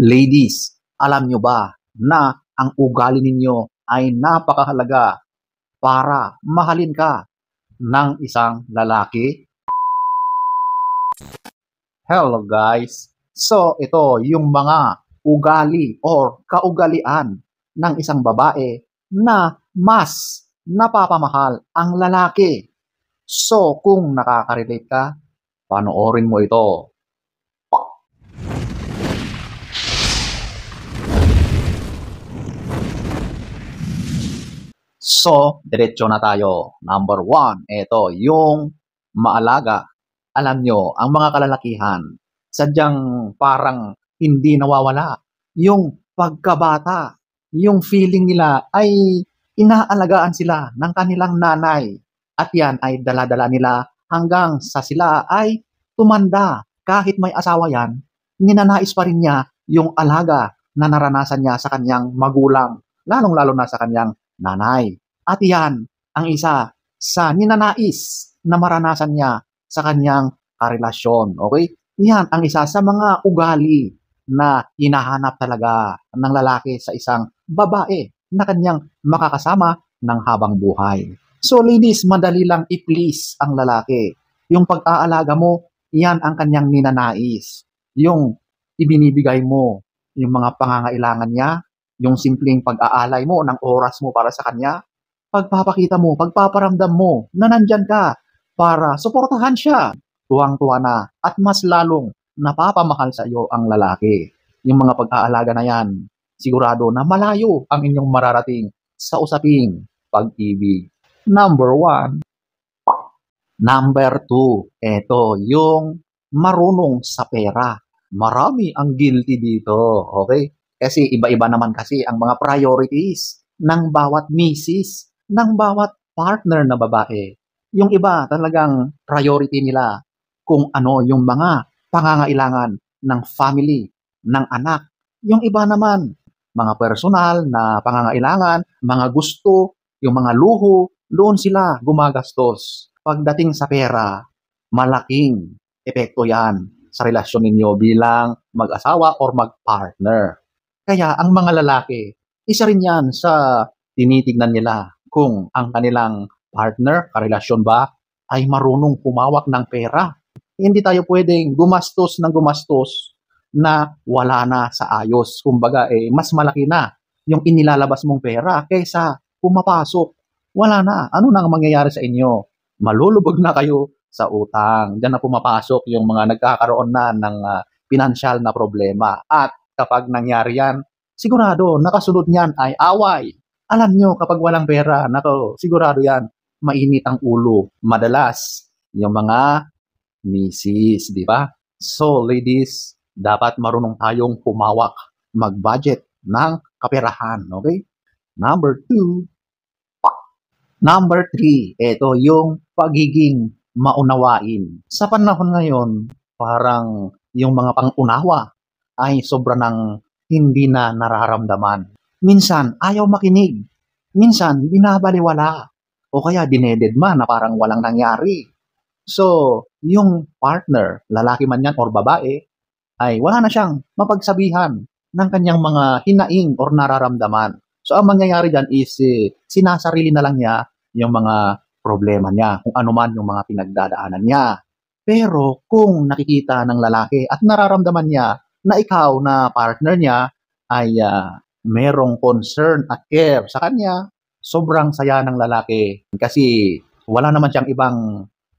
Ladies, alam nyo ba na ang ugali ninyo ay napakahalaga para mahalin ka ng isang lalaki? Hello guys! So ito yung mga ugali or kaugalian ng isang babae na mas napapamahal ang lalaki. So kung nakaka-relate ka, panoorin mo ito. So, diretso na tayo. Number one, ito, yung maalaga. Alam nyo, ang mga kalalakihan, sadyang parang hindi nawawala. Yung pagkabata, yung feeling nila ay inaalagaan sila ng kanilang nanay. At yan ay daladala nila hanggang sa sila ay tumanda. Kahit may asawa yan, ninanais pa rin niya yung alaga na naranasan niya sa kanyang magulang, lalong-lalo na sa kanyang nanay. At iyan ang isa sa ninanais na maranasan niya sa kanyang karelasyon. Okay? Iyan ang isa sa mga ugali na hinahanap talaga ng lalaki sa isang babae na kanyang makakasama ng habang buhay. So ladies, madali lang i-please ang lalaki. Yung pag-aalaga mo, iyan ang kanyang ninanais. Yung ibinibigay mo, yung mga pangangailangan niya, yung simpleng pag-aalay mo ng oras mo para sa kanya, pagpapakita mo, pagpaparamdam mo na nandyan ka para suportahan siya. Tuwang-tuwa na at mas lalong napapamahal sa iyo ang lalaki. Yung mga pag-aalaga na yan, sigurado na malayo ang inyong mararating sa usaping pag-ibig. Number one. Number two, eto yung marunong sa pera. Marami ang guilty dito, okay? Kasi iba-iba naman kasi ang mga priorities ng bawat misis ng bawat partner na babae. Yung iba talagang priority nila kung ano yung mga pangangailangan ng family, ng anak. Yung iba naman, mga personal na pangangailangan, mga gusto, yung mga luho, doon sila gumagastos. Pagdating sa pera, malaking epekto yan sa relasyon ninyo bilang mag-asawa or mag-partner. Kaya ang mga lalaki, isa rin yan sa tinitignan nila kung ang kanilang partner, karelasyon ba, ay marunong humawak ng pera. Hindi tayo pwedeng gumastos ng gumastos na wala na sa ayos. Kumbaga, eh, mas malaki na yung inilalabas mong pera kaysa pumapasok. Wala na. Ano na ang mangyayari sa inyo? Malulubog na kayo sa utang. Diyan na pumapasok yung mga nagkakaroon na ng uh, ah, financial na problema. At kapag nangyari yan, sigurado nakasunod niyan ay away, alam nyo, kapag walang pera, nako, sigurado yan, mainit ang ulo. Madalas, yung mga misis, di ba? So, ladies, dapat marunong tayong pumawak, mag-budget ng kaperahan, okay? Number two, number three, ito yung pagiging maunawain. Sa panahon ngayon, parang yung mga pangunawa ay sobra ng hindi na nararamdaman. Minsan, ayaw makinig. Minsan, binabaliwala. O kaya dinededma na parang walang nangyari. So, yung partner, lalaki man yan or babae, ay wala na siyang mapagsabihan ng kanyang mga hinaing or nararamdaman. So, ang mangyayari dyan is eh, sinasarili na lang niya yung mga problema niya, kung ano man yung mga pinagdadaanan niya. Pero kung nakikita ng lalaki at nararamdaman niya na ikaw na partner niya ay uh, merong concern at care sa kanya, sobrang saya ng lalaki kasi wala naman siyang ibang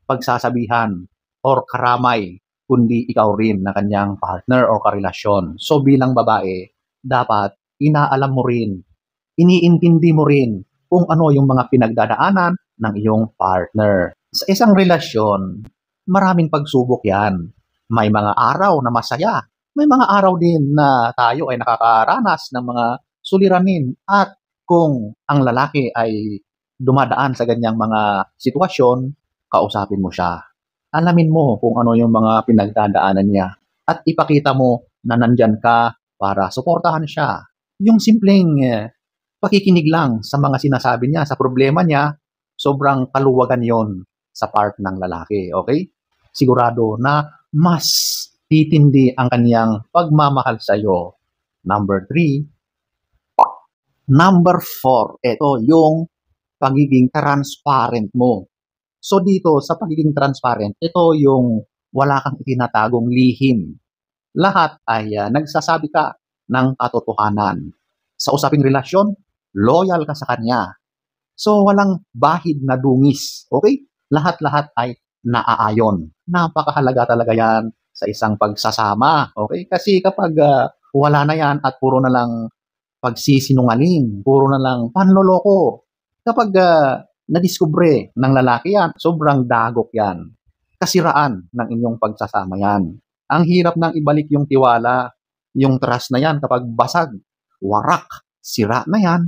pagsasabihan or karamay kundi ikaw rin na kanyang partner or karelasyon. So bilang babae, dapat inaalam mo rin, iniintindi mo rin kung ano yung mga pinagdadaanan ng iyong partner. Sa isang relasyon, maraming pagsubok yan. May mga araw na masaya, may mga araw din na tayo ay nakakaranas ng mga suliranin at kung ang lalaki ay dumadaan sa ganyang mga sitwasyon, kausapin mo siya. Alamin mo kung ano yung mga pinagdadaanan niya at ipakita mo na nandyan ka para suportahan siya. Yung simpleng eh, pakikinig lang sa mga sinasabi niya, sa problema niya, sobrang kaluwagan yon sa part ng lalaki, okay? Sigurado na mas titindi ang kaniyang pagmamahal sa iyo. Number three. Number four, ito yung pagiging transparent mo. So dito, sa pagiging transparent, ito yung wala kang itinatagong lihim. Lahat ay uh, nagsasabi ka ng katotohanan. Sa usaping relasyon, loyal ka sa kanya. So walang bahid na dungis, okay? Lahat-lahat ay naaayon. Napakahalaga talaga yan sa isang pagsasama. Okay? Kasi kapag uh, wala na yan at puro na lang pagsisinungaling, puro na lang panloloko. Kapag uh, nadiskubre ng lalaki yan, sobrang dagok yan. Kasiraan ng inyong pagsasama yan. Ang hirap nang ibalik yung tiwala, yung trust na yan kapag basag, warak, sira na yan.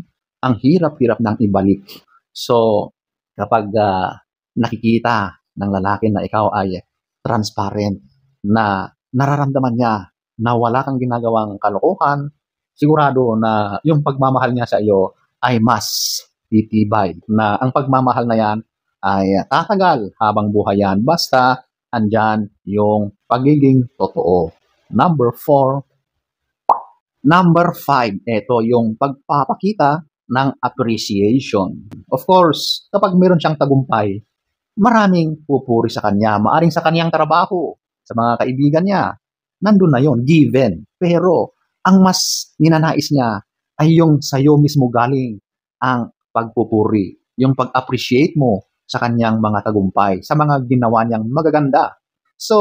Ang hirap-hirap nang ibalik. So, kapag uh, nakikita ng lalaki na ikaw ay transparent, na nararamdaman niya na wala kang ginagawang kalokohan, sigurado na yung pagmamahal niya sa iyo ay mas titibay. Na ang pagmamahal na yan ay tatagal habang buhay yan. Basta andyan yung pagiging totoo. Number four, Number five, ito yung pagpapakita ng appreciation. Of course, kapag meron siyang tagumpay, maraming pupuri sa kanya. Maaring sa kaniyang trabaho, sa mga kaibigan niya, nandun na yon given. Pero ang mas ninanais niya ay yung sa'yo mismo galing ang pagpupuri, yung pag-appreciate mo sa kanyang mga tagumpay, sa mga ginawa niyang magaganda. So,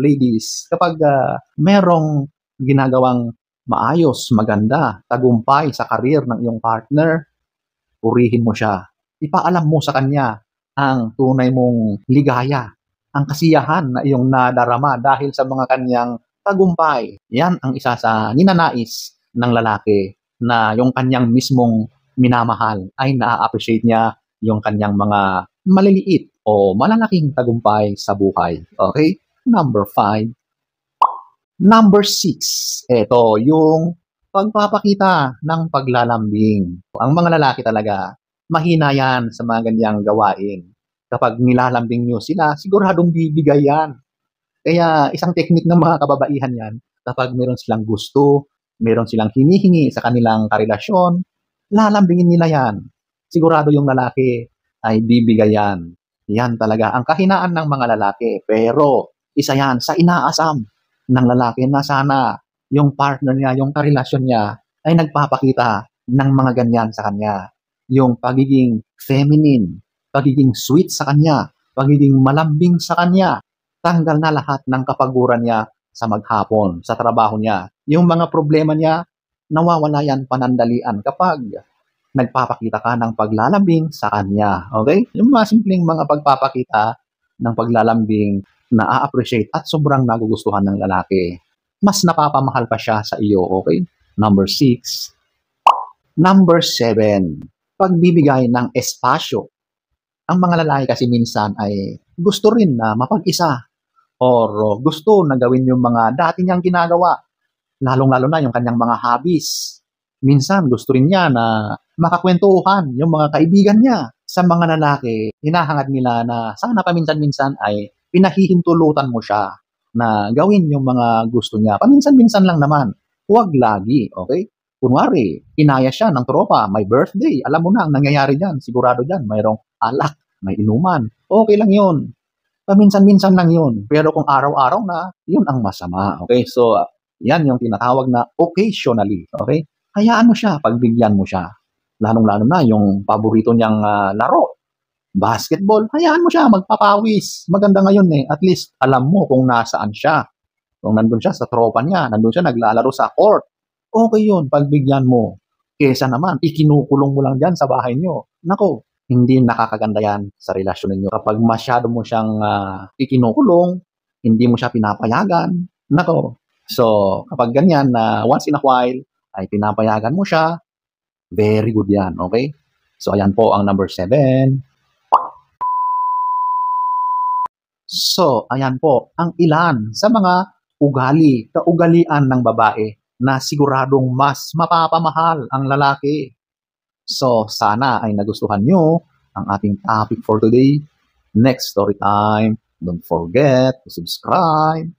ladies, kapag uh, merong ginagawang maayos, maganda, tagumpay sa karir ng iyong partner, purihin mo siya. Ipaalam mo sa kanya ang tunay mong ligaya ang kasiyahan na iyong nadarama dahil sa mga kanyang tagumpay. Yan ang isa sa ninanais ng lalaki na yung kanyang mismong minamahal ay na-appreciate niya yung kanyang mga maliliit o malalaking tagumpay sa buhay. Okay? Number five. Number six. Ito, yung pagpapakita ng paglalambing. Ang mga lalaki talaga, mahina yan sa mga ganyang gawain. Kapag nilalambing nyo sila, siguradong bibigay yan. Kaya isang teknik ng mga kababaihan yan, kapag meron silang gusto, meron silang hinihingi sa kanilang karelasyon, lalambingin nila yan. Sigurado yung lalaki ay bibigay yan. Yan talaga ang kahinaan ng mga lalaki. Pero isa yan sa inaasam ng lalaki na sana yung partner niya, yung karelasyon niya ay nagpapakita ng mga ganyan sa kanya. Yung pagiging feminine, pagiging sweet sa kanya, pagiging malambing sa kanya. Tanggal na lahat ng kapaguran niya sa maghapon, sa trabaho niya. Yung mga problema niya, nawawala yan panandalian kapag nagpapakita ka ng paglalambing sa kanya. Okay? Yung mga simpleng mga pagpapakita ng paglalambing na a-appreciate at sobrang nagugustuhan ng lalaki. Mas napapamahal pa siya sa iyo, okay? Number six. Number seven, pagbibigay ng espasyo ang mga lalaki kasi minsan ay gusto rin na mapag-isa or gusto na gawin yung mga dati niyang ginagawa, lalong-lalo na yung kanyang mga hobbies. Minsan gusto rin niya na makakwentuhan yung mga kaibigan niya. Sa mga lalaki, hinahangad nila na sana paminsan-minsan ay pinahihintulutan mo siya na gawin yung mga gusto niya. Paminsan-minsan lang naman. Huwag lagi, okay? Kunwari, inaya siya ng tropa, my birthday. Alam mo na ang nangyayari dyan. Sigurado dyan, mayroong alak, may inuman. Okay lang yun. Paminsan-minsan lang yun. Pero kung araw-araw na, yun ang masama. Okay? So, yan yung tinatawag na occasionally. Okay? Hayaan mo siya, pagbigyan mo siya. Lalong-lalo na yung paborito niyang uh, laro, basketball, hayaan mo siya, magpapawis. Maganda ngayon eh. At least alam mo kung nasaan siya. Kung nandun siya sa tropa niya, nandun siya naglalaro sa court. Okay yun, pagbigyan mo. Kesa naman, ikinukulong mo lang dyan sa bahay niyo. Nako, hindi nakakaganda yan sa relasyon ninyo. Kapag masyado mo siyang uh, ikinukulong, hindi mo siya pinapayagan, nako. So, kapag ganyan na uh, once in a while, ay pinapayagan mo siya, very good yan, okay? So, ayan po ang number 7. So, ayan po ang ilan sa mga ugali, kaugalian ng babae na siguradong mas mapapamahal ang lalaki So, sana ay nagustuhan nyo ang ating topic for today. Next story time. Don't forget to subscribe